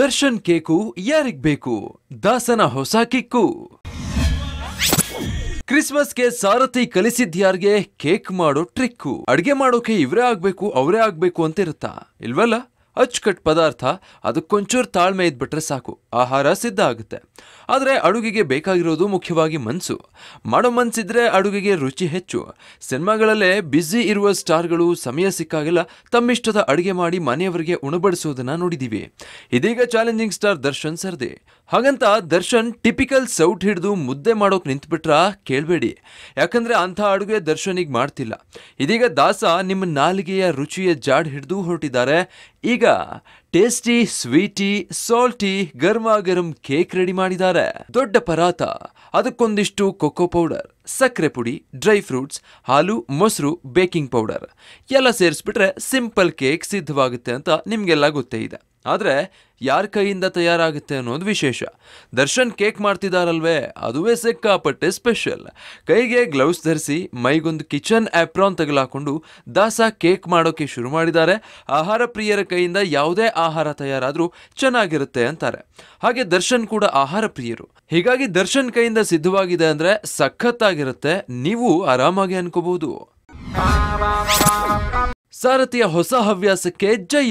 Darshan cake ಯಾರಿಗ್ ಬೇಕು ದಾಸನ ಹೊಸ ಕಿಕ್ಕು ಕ್ರಿಸ್ಮಸ್ಗೆ ಸಾರಥಿ ಕಲಿಸಿದ್ಯಾರ್ಗೆ ಕೇಕ್ ಮಾಡೋ ಟ್ರಿಕ್ಕು ಅಡ್ಗೆ ಮಾಡೋಕೆ ಇವರೇ ಆಗ್ಬೇಕು ಅವರೇ ಆಗ್ಬೇಕು ಅಂತ ಇರುತ್ತಾ ಇಲ್ವಲ್ಲ ಅಚ್ಚುಕಟ್ ಪದಾರ್ಥ ಅದಕ್ಕೊಂಚೂರು ತಾಳ್ಮೆ ಇದ್ಬಿಟ್ರೆ ಸಾಕು ಆಹಾರ ಸಿದ್ಧ ಆಗುತ್ತೆ ಆದರೆ ಅಡುಗೆಗೆ ಬೇಕಾಗಿರೋದು ಮುಖ್ಯವಾಗಿ ಮನಸ್ಸು ಮಾಡೋ ಮನಸ್ಸಿದ್ರೆ ಅಡುಗೆಗೆ ರುಚಿ ಹೆಚ್ಚು ಸಿನಿಮಾಗಳಲ್ಲೇ ಬ್ಯುಸಿ ಇರುವ ಸ್ಟಾರ್ಗಳು ಸಮಯ ಸಿಕ್ಕಾಗೆಲ್ಲ ತಮ್ಮಿಷ್ಟದ ಅಡುಗೆ ಮಾಡಿ ಮನೆಯವರಿಗೆ ಉಣಬಡಿಸೋದನ್ನ ನೋಡಿದ್ದೀವಿ ಇದೀಗ ಚಾಲೆಂಜಿಂಗ್ ಸ್ಟಾರ್ ದರ್ಶನ್ ಸರ್ದಿ ಹಾಗಂತ ದರ್ಶನ್ ಟಿಪಿಕಲ್ ಸೌಟ್ ಹಿಡಿದು ಮುದ್ದೆ ಮಾಡೋಕೆ ನಿಂತುಬಿಟ್ರ ಕೇಳಬೇಡಿ ಯಾಕಂದ್ರೆ ಅಂಥ ಅಡುಗೆ ದರ್ಶನಿಗೆ ಮಾಡ್ತಿಲ್ಲ ಇದೀಗ ದಾಸ ನಿಮ್ಮ ನಾಲಿಗೆಯ ರುಚಿಯ ಜಾಡ್ ಹಿಡಿದು ಹೊರಟಿದ್ದಾರೆ ಈಗ ಟೇಸ್ಟಿ ಸ್ವೀಟಿ ಸಾಲ್ಟಿ ಗರ್ಮ ಗರಂ ಕೇಕ್ ರೆಡಿ ಮಾಡಿದ್ದಾರೆ ದೊಡ್ಡ ಪರಾತ ಅದಕ್ಕೊಂದಿಷ್ಟು ಕೊಕೋ ಪೌಡರ್ ಸಕ್ಕರೆ ಪುಡಿ ಡ್ರೈ ಫ್ರೂಟ್ಸ್ ಹಾಲು ಮೊಸರು ಬೇಕಿಂಗ್ ಪೌಡರ್ ಎಲ್ಲ ಸೇರಿಸ್ಬಿಟ್ರೆ ಸಿಂಪಲ್ ಕೇಕ್ ಸಿದ್ಧವಾಗುತ್ತೆ ಅಂತ ನಿಮಗೆಲ್ಲ ಗೊತ್ತೇ ಇದೆ ಆದರೆ ಯಾರ ಕೈಯಿಂದ ತಯಾರಾಗುತ್ತೆ ಅನ್ನೋದು ವಿಶೇಷ ದರ್ಶನ್ ಕೇಕ್ ಮಾಡ್ತಿದಾರಲ್ವೇ ಅದುವೇ ಸಿಕ್ಕಾಪಟ್ಟೆ ಸ್ಪೆಷಲ್ ಕೈಗೆ ಗ್ಲೌಸ್ ಧರಿಸಿ ಮೈಗೊಂದು ಕಿಚನ್ ಆ್ಯಪ್ರಾನ್ ತಗಲಾಕೊಂಡು ದಾಸ ಕೇಕ್ ಮಾಡೋಕೆ ಶುರು ಮಾಡಿದ್ದಾರೆ ಆಹಾರ ಪ್ರಿಯರ ಕೈಯಿಂದ ಯಾವುದೇ ಆಹಾರ ತಯಾರಾದರೂ ಚೆನ್ನಾಗಿರುತ್ತೆ ಅಂತಾರೆ ಹಾಗೆ ದರ್ಶನ್ ಕೂಡ ಆಹಾರ ಪ್ರಿಯರು ಹೀಗಾಗಿ ದರ್ಶನ್ ಕೈಯಿಂದ ಸಿದ್ಧವಾಗಿದೆ ಅಂದರೆ ಸಖತ್ತಾಗಿ ಆಗಿರುತ್ತೆ ನೀವು ಆರಾಮಾಗಿ ಅನ್ಕೋಬಹುದು ಸಾರಥಿಯ ಹೊಸ ಹವ್ಯಾಸಕ್ಕೆ ಜೈ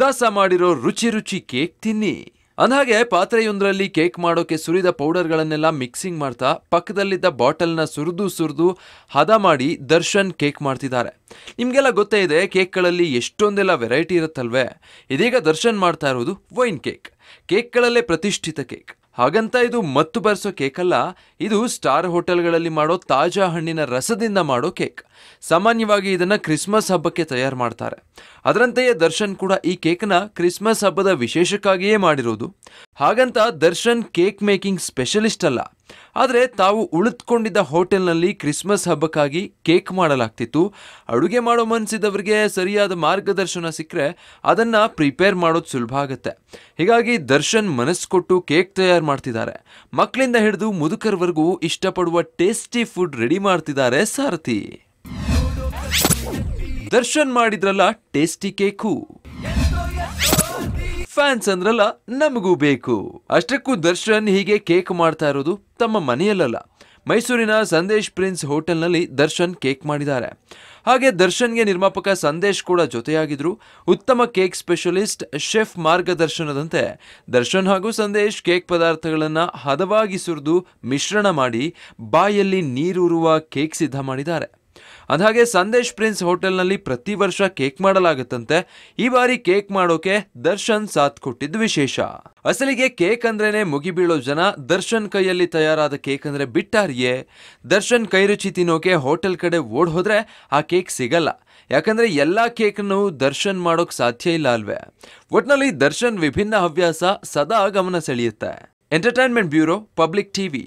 ದಾಸ ಮಾಡಿರೋ ರುಚಿ ರುಚಿ ಕೇಕ್ ತಿನ್ನಿ ಅಂದಹಾಗೆ ಪಾತ್ರೆಯೊಂದರಲ್ಲಿ ಕೇಕ್ ಮಾಡೋಕೆ ಸುರಿದ ಪೌಡರ್ಗಳನ್ನೆಲ್ಲ ಮಿಕ್ಸಿಂಗ್ ಮಾಡ್ತಾ ಪಕ್ಕದಲ್ಲಿದ್ದ ಬಾಟಲ್ನ ಸುರಿದು ಸುರಿದು ಹದ ಮಾಡಿ ದರ್ಶನ್ ಕೇಕ್ ಮಾಡ್ತಿದ್ದಾರೆ ನಿಮಗೆಲ್ಲ ಗೊತ್ತೇ ಇದೆ ಕೇಕ್ಗಳಲ್ಲಿ ಎಷ್ಟೊಂದೆಲ್ಲ ವೆರೈಟಿ ಇರುತ್ತಲ್ವೇ ಇದೀಗ ದರ್ಶನ್ ಮಾಡ್ತಾ ಇರೋದು ವೈನ್ ಕೇಕ್ ಕೇಕ್ಗಳಲ್ಲೇ ಪ್ರತಿಷ್ಠಿತ ಕೇಕ್ ಹಾಗಂತ ಇದು ಮತ್ತು ಬರ್ಸೋ ಅಲ್ಲ ಇದು ಸ್ಟಾರ್ ಹೋಟೆಲ್ಗಳಲ್ಲಿ ಮಾಡೋ ತಾಜಾ ಹಣ್ಣಿನ ರಸದಿಂದ ಮಾಡೋ ಕೇಕ್ ಸಾಮಾನ್ಯವಾಗಿ ಇದನ್ನ ಕ್ರಿಸ್ಮಸ್ ಹಬ್ಬಕ್ಕೆ ತಯಾರು ಮಾಡ್ತಾರೆ ಅದರಂತೆಯೇ ದರ್ಶನ್ ಕೂಡ ಈ ಕೇಕ್ನ ಕ್ರಿಸ್ಮಸ್ ಹಬ್ಬದ ವಿಶೇಷಕ್ಕಾಗಿಯೇ ಮಾಡಿರೋದು ಹಾಗಂತ ದರ್ಶನ್ ಕೇಕ್ ಮೇಕಿಂಗ್ ಸ್ಪೆಷಲಿಸ್ಟ್ ಅಲ್ಲ ಆದರೆ ತಾವು ಉಳಿದುಕೊಂಡಿದ್ದ ಹೋಟೆಲ್ನಲ್ಲಿ ಕ್ರಿಸ್ಮಸ್ ಹಬ್ಬಕ್ಕಾಗಿ ಕೇಕ್ ಮಾಡಲಾಗ್ತಿತ್ತು ಅಡುಗೆ ಮಾಡೋ ಮನಸ್ಸಿದವರಿಗೆ ಸರಿಯಾದ ಮಾರ್ಗದರ್ಶನ ಸಿಕ್ಕರೆ ಅದನ್ನು ಪ್ರಿಪೇರ್ ಮಾಡೋದು ಸುಲಭ ಆಗುತ್ತೆ ಹೀಗಾಗಿ ದರ್ಶನ್ ಮನಸ್ಸು ಕೊಟ್ಟು ಕೇಕ್ ತಯಾರು ಮಾಡ್ತಿದ್ದಾರೆ ಮಕ್ಕಳಿಂದ ಹಿಡಿದು ಮುದುಕರವರೆಗೂ ಇಷ್ಟಪಡುವ ಟೇಸ್ಟಿ ಫುಡ್ ರೆಡಿ ಮಾಡ್ತಿದ್ದಾರೆ ಸಾರಥಿ ದರ್ಶನ್ ಮಾಡಿದ್ರಲ್ಲ ಟೇಸ್ಟಿ ಕೇಕು ಫ್ಯಾನ್ಸ್ ಅಂದ್ರಲ್ಲ ನಮಗೂ ಬೇಕು ಅಷ್ಟಕ್ಕೂ ದರ್ಶನ್ ಹೀಗೆ ಕೇಕ್ ಮಾಡ್ತಾ ಇರೋದು ತಮ್ಮ ಮನೆಯಲ್ಲಲ್ಲ ಮೈಸೂರಿನ ಸಂದೇಶ್ ಪ್ರಿನ್ಸ್ ಹೋಟೆಲ್ನಲ್ಲಿ ದರ್ಶನ್ ಕೇಕ್ ಮಾಡಿದ್ದಾರೆ ಹಾಗೆ ದರ್ಶನ್ಗೆ ನಿರ್ಮಾಪಕ ಸಂದೇಶ್ ಕೂಡ ಜೊತೆಯಾಗಿದ್ರು ಉತ್ತಮ ಕೇಕ್ ಸ್ಪೆಷಲಿಸ್ಟ್ ಶೆಫ್ ಮಾರ್ಗದರ್ಶನದಂತೆ ದರ್ಶನ್ ಹಾಗೂ ಸಂದೇಶ್ ಕೇಕ್ ಪದಾರ್ಥಗಳನ್ನು ಹದವಾಗಿ ಸುರಿದು ಮಿಶ್ರಣ ಮಾಡಿ ಬಾಯಲ್ಲಿ ನೀರೂರುವ ಕೇಕ್ ಸಿದ್ಧ ಮಾಡಿದ್ದಾರೆ ಅದಾಗೆ ಸಂದೇಶ್ ಪ್ರಿನ್ಸ್ ಹೋಟೆಲ್ನಲ್ಲಿ ಪ್ರತಿ ವರ್ಷ ಕೇಕ್ ಮಾಡಲಾಗುತ್ತಂತೆ ಈ ಬಾರಿ ಕೇಕ್ ಮಾಡೋಕೆ ದರ್ಶನ್ ಸಾಥ್ ಕೊಟ್ಟಿದ್ದು ವಿಶೇಷ ಅಸಲಿಗೆ ಕೇಕ್ ಅಂದ್ರೇನೆ ಮುಗಿಬೀಳೋ ಜನ ದರ್ಶನ್ ಕೈಯಲ್ಲಿ ತಯಾರಾದ ಕೇಕ್ ಅಂದ್ರೆ ಬಿಟ್ಟಾರಿಯೇ ದರ್ಶನ್ ಕೈ ರುಚಿ ತಿನ್ನೋಕೆ ಹೋಟೆಲ್ ಕಡೆ ಓಡ್ ಹೋದ್ರೆ ಆ ಕೇಕ್ ಸಿಗಲ್ಲ ಯಾಕಂದ್ರೆ ಎಲ್ಲಾ ಕೇಕ್ನು ದರ್ಶನ್ ಮಾಡೋಕ್ ಸಾಧ್ಯ ಇಲ್ಲ ಅಲ್ವೇ ಒಟ್ನಲ್ಲಿ ದರ್ಶನ್ ವಿಭಿನ್ನ ಹವ್ಯಾಸ ಸದಾ ಗಮನ ಸೆಳೆಯುತ್ತೆ ಎಂಟರ್ಟೈನ್ಮೆಂಟ್ ಬ್ಯೂರೋ ಪಬ್ಲಿಕ್ ಟಿವಿ